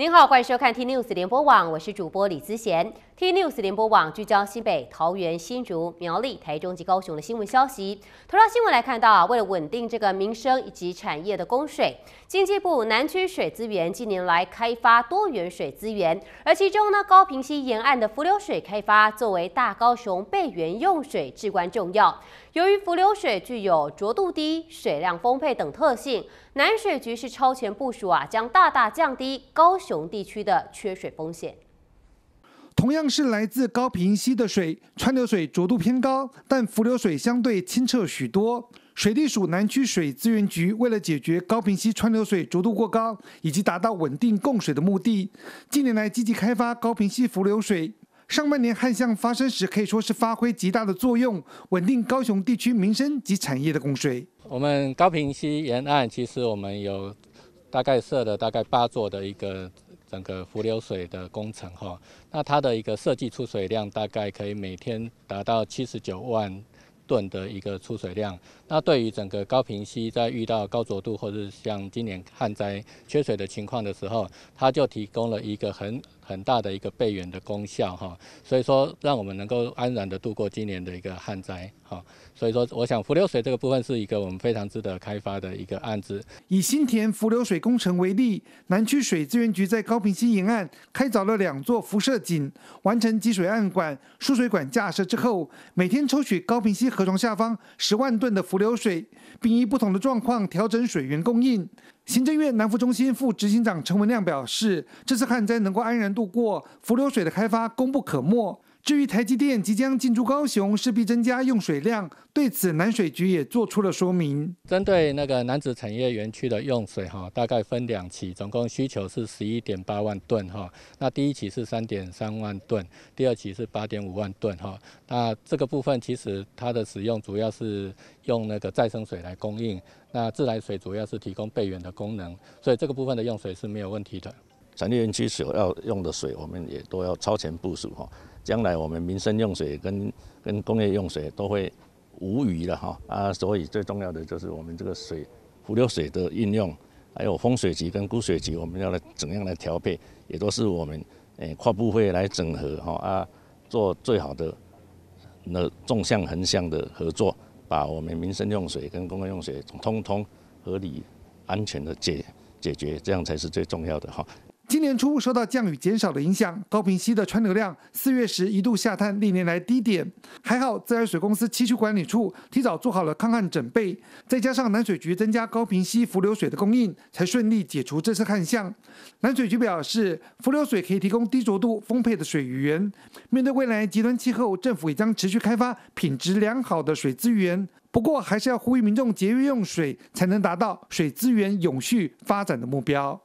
您好，欢迎收看 T News 联播网，我是主播李思贤。T News 联播网聚焦新北、桃园、新竹、苗栗、台中及高雄的新闻消息。头条新闻来看到啊，为了稳定这个民生以及产业的供水，经济部南区水资源近年来开发多元水资源，而其中呢，高平溪沿岸的浮流水开发，作为大高雄备援用水至关重要。由于浮流水具有浊度低、水量丰沛等特性，南水局是超前部署啊，将大大降低高雄地区的缺水风险。同样是来自高平溪的水，川流水浊度偏高，但浮流水相对清澈许多。水利署南区水资源局为了解决高平溪川流水浊度过高，以及达到稳定供水的目的，近年来积极开发高平溪浮流水。上半年旱象发生时，可以说是发挥极大的作用，稳定高雄地区民生及产业的供水。我们高平溪沿岸其实我们有大概设了大概八座的一个。整个浮流水的工程哈，那它的一个设计出水量大概可以每天达到七十九万吨的一个出水量。那对于整个高平溪在遇到高浊度或者像今年旱灾缺水的情况的时候，它就提供了一个很。很大的一个备援的功效哈，所以说让我们能够安然的度过今年的一个旱灾哈，所以说我想浮流水这个部分是一个我们非常值得开发的一个案子。以新田浮流水工程为例，南区水资源局在高坪溪沿岸开凿了两座辐射井，完成集水暗管输水管架设之后，每天抽取高坪溪河床下方十万吨的浮流水，并依不同的状况调整水源供应。行政院南孚中心副执行长陈文亮表示，这次旱灾能够安然度过，伏流水的开发功不可没。至于台积电即将进驻高雄，势必增加用水量。对此，南水局也做出了说明：，针对那个南子产业园区的用水，哈，大概分两期，总共需求是十一点八万吨，哈。那第一期是三点三万吨，第二期是八点五万吨，哈。那这个部分其实它的使用主要是用那个再生水来供应，那自来水主要是提供备援的功能，所以这个部分的用水是没有问题的。产业园区所要用的水，我们也都要超前部署哈。将来我们民生用水跟跟工业用水都会无余了哈啊。所以最重要的就是我们这个水、浮流水的运用，还有风水局跟枯水局，我们要来怎样来调配，也都是我们诶跨部会来整合哈啊，做最好的那纵向横向的合作，把我们民生用水跟工业用水通通合理、安全的解解决，这样才是最重要的哈。今年初受到降雨减少的影响，高平溪的川流量四月时一度下探历年来低点。还好自来水公司七区管理处提早做好了抗旱准备，再加上南水局增加高平溪浮流水的供应，才顺利解除这次旱象。南水局表示，浮流水可以提供低浊度、丰沛的水源。面对未来极端气候，政府也将持续开发品质良好的水资源。不过，还是要呼吁民众节约用水，才能达到水资源永续发展的目标。